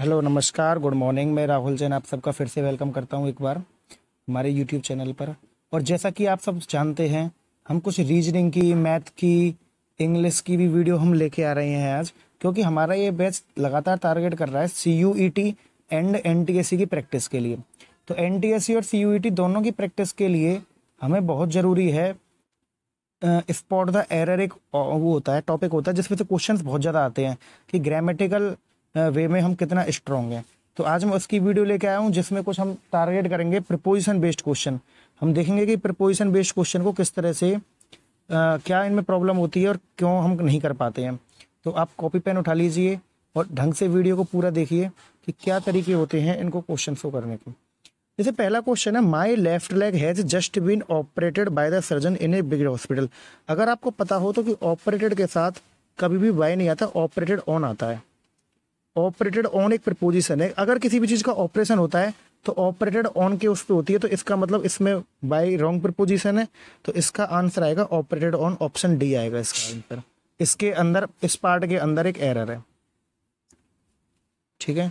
Hello नमस्कार good morning मैं राहुल जैन आप सबका फिर से वेलकम करता हूं एक बार हमारे यूट्यूब चैनल पर और जैसा कि आप सब जानते हैं हम कुछ रीजनिंग की मैथ की इंग्लिश की भी वीडियो हम लेके आ रहे हैं आज क्योंकि हमारा ये बैच लगातार टारगेट कर रहा है C U E T and N T S C की प्रैक्टिस के लिए तो एन टी एस सी और सी यू ई टी दोनों की प्रैक्टिस के लिए हमें बहुत ज़रूरी है स्पॉट द एरर एक वो होता है टॉपिक होता है जिसमें से क्वेश्चंस बहुत ज़्यादा आते हैं कि ग्रामेटिकल वे में हम कितना स्ट्रॉन्ग हैं तो आज मैं उसकी वीडियो लेके आया हूँ जिसमें कुछ हम टारगेट करेंगे प्रपोजिशन बेस्ड क्वेश्चन हम देखेंगे कि प्रपोजिशन बेस्ड क्वेश्चन को किस तरह से आ, क्या इनमें प्रॉब्लम होती है और क्यों हम नहीं कर पाते हैं तो आप कॉपी पेन उठा लीजिए और ढंग से वीडियो को पूरा देखिए कि क्या तरीके होते हैं इनको क्वेश्चन को करने के जैसे पहला क्वेश्चन है my left leg has just been operated by the surgeon in a big hospital अगर आपको पता हो तो कि ऑपरेटेड के साथ कभी भी बाय नहीं आता ऑपरेटेड ऑन आता है ऑपरेटेड ऑन एक प्रपोजिशन है अगर किसी भी चीज़ का ऑपरेशन होता है तो ऑपरेटेड ऑन के उस पर होती है तो इसका मतलब इसमें बाय रॉन्ग प्रपोजिशन है तो इसका आंसर आएगा ऑपरेटेड ऑन ऑप्शन डी आएगा इसका आंसर इसके अंदर इस पार्ट के अंदर एक एरर है ठीक है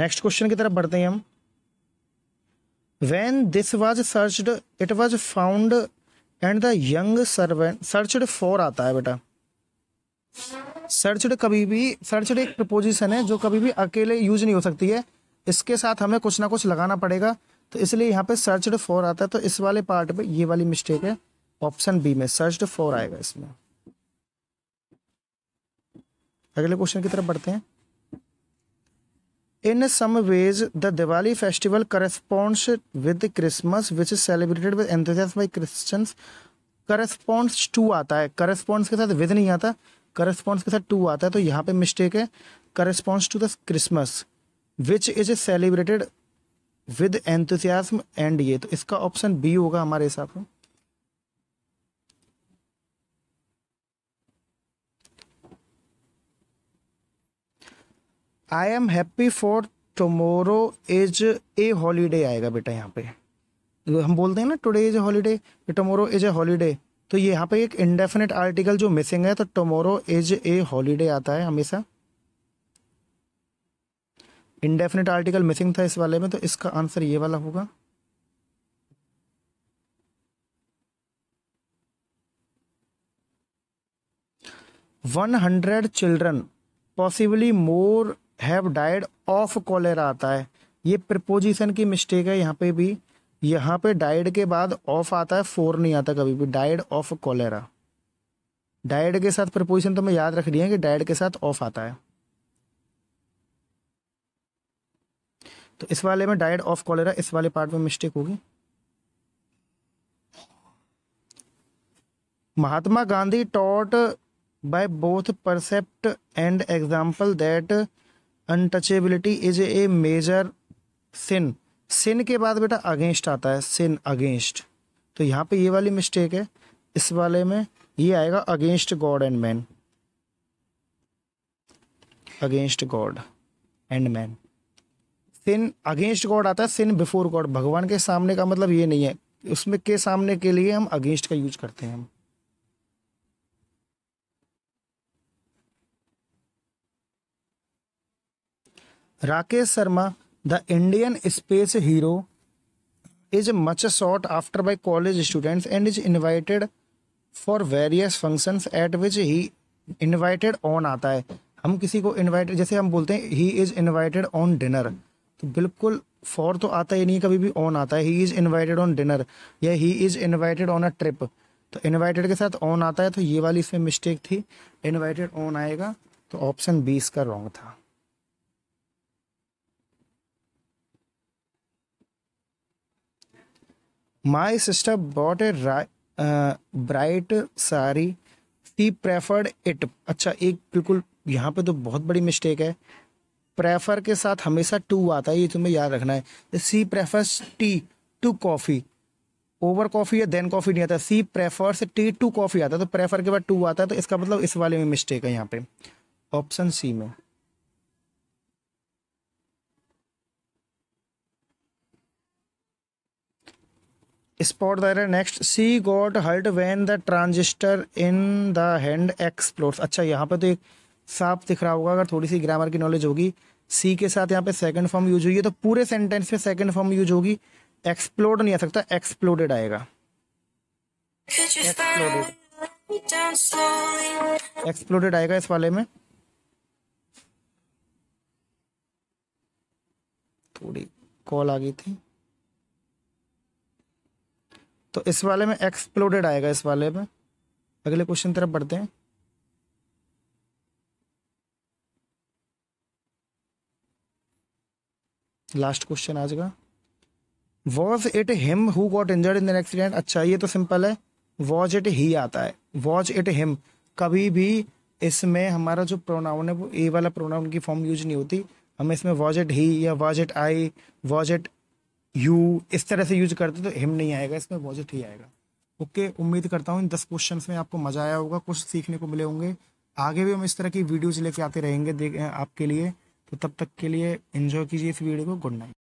नेक्स्ट क्वेश्चन की तरफ बढ़ते हैं हम when this was searched it was found and the young servant searched for आता है बेटा सर्च कभी भी सर्च एक प्रपोजिशन है जो कभी भी अकेले यूज नहीं हो सकती है इसके साथ हमें कुछ ना कुछ लगाना पड़ेगा तो इसलिए यहाँ पे सर्च फॉर आता है तो इस वाले पार्ट पे ये वाली मिस्टेक है ऑप्शन बी में सर्च फॉर आएगा इसमें अगले क्वेश्चन की तरफ बढ़ते हैं in some ways the Diwali festival corresponds with Christmas which is celebrated with एंथ बाई क्रिश्चियंस करस्पॉन्ड्स टू आता है करस्पॉन्ड्स के साथ विद नहीं आता करस्पॉन्स के साथ टू आता है तो यहाँ पे मिस्टेक है corresponds to the Christmas which is celebrated with anthem and ये तो इसका ऑप्शन बी होगा हमारे हिसाब से I am happy for tomorrow is a holiday आएगा बेटा यहाँ पे तो हम बोलते हैं ना today is a holiday tomorrow is a holiday तो यहाँ पे एक इंडेफिनेट आर्टिकल जो मिसिंग है तो टमोरो इज ए हॉलीडे आता है हमेशा इंडेफिनेट आर्टिकल मिसिंग था इस वाले में तो इसका आंसर ये वाला होगा one hundred children possibly more have died of cholera आता है ये प्रपोजिशन की मिस्टेक है यहाँ पे भी यहाँ पे डाइड के बाद ऑफ आता है फोर नहीं आता कभी भी डाइड ऑफ कॉलेरा डाइड के साथ प्रपोजिशन तो मैं याद रख रही है कि डाइड के साथ ऑफ आता है तो इस वाले में डाइड ऑफ कॉलेरा इस वाले पार्ट में मिस्टेक होगी Mahatma Gandhi taught by both precept and example that untouchability is a major sin sin के बाद बेटा अगेंस्ट आता है सिन अगेंस्ट तो यहाँ पे ये वाली मिस्टेक है इस वाले में ये आएगा against God and man against God and man sin against God आता है सिन बिफोर गॉड भगवान के सामने का मतलब ये नहीं है उसमें के सामने के लिए हम अगेंस्ट का यूज करते हैं हम Rakesh Sharma the Indian space hero is much sought after by college students and is invited for various functions at which he invited on आता है हम किसी को इन्वाइट जैसे हम बोलते हैं he is invited on dinner तो बिल्कुल फॉर तो आता ही नहीं कभी भी ऑन आता है he is invited on dinner या he is invited on a trip तो इन्वाइटेड के साथ ऑन आता है तो ये वाली इसमें मिस्टेक थी इन्वाइटेड ऑन आएगा तो ऑप्शन बी इसका रॉन्ग था My sister bought a uh, bright sari. She preferred it. अच्छा एक बिल्कुल यहाँ पे तो बहुत बड़ी मिस्टेक है प्रेफर के साथ हमेशा टू आता है ये तुम्हें याद रखना है she prefers tea to coffee over coffee या देन कॉफ़ी नहीं आता she prefers tea to coffee आता है तो प्रेफर के बाद टू आता है तो इसका मतलब इस वाले में मिस्टेक है यहाँ पे ऑप्शन सी में spot the error C she halt when the transistor in in the hand अच्छा यहाँ पे तो एक साफ दिख रहा होगा अगर थोड़ी सी ग्रामर की नॉलेज होगी सी के साथ यहाँ पे सेकंड फॉर्म यूज हुई है तो पूरे सेंटेंस में सेकंड फॉर्म यूज होगी एक्सप्लोर्ड नहीं आ सकता एक्सप्लोडेड आएगा एक्सप्लोडेड आएगा इस वाले में थोड़ी कॉल आ गई थी तो इस वाले में एक्सप्लोडेड आएगा इस वाले में अगले क्वेश्चन तरफ बढ़ते हैं लास्ट क्वेश्चन आज का was it him who got injured in accident अच्छा ये तो सिंपल है वॉज इट ही आता है वॉज इट हिम कभी भी इसमें हमारा जो प्रोनाउन है वो ए वाला प्रोनाउन की फॉर्म यूज नहीं होती हमें इसमें वॉज इट ही या was it I was it you इस तरह से यूज करते तो हिम नहीं आएगा इसमें वॉजिट ही आएगा ओके okay, उम्मीद करता हूँ इन दस क्वेश्चन में आपको मजा आया होगा कुछ सीखने को मिले होंगे आगे भी हम इस तरह की वीडियोज लेके आते रहेंगे आपके लिए तो तब तक के लिए एंजॉय कीजिए इस वीडियो को गुड नाइट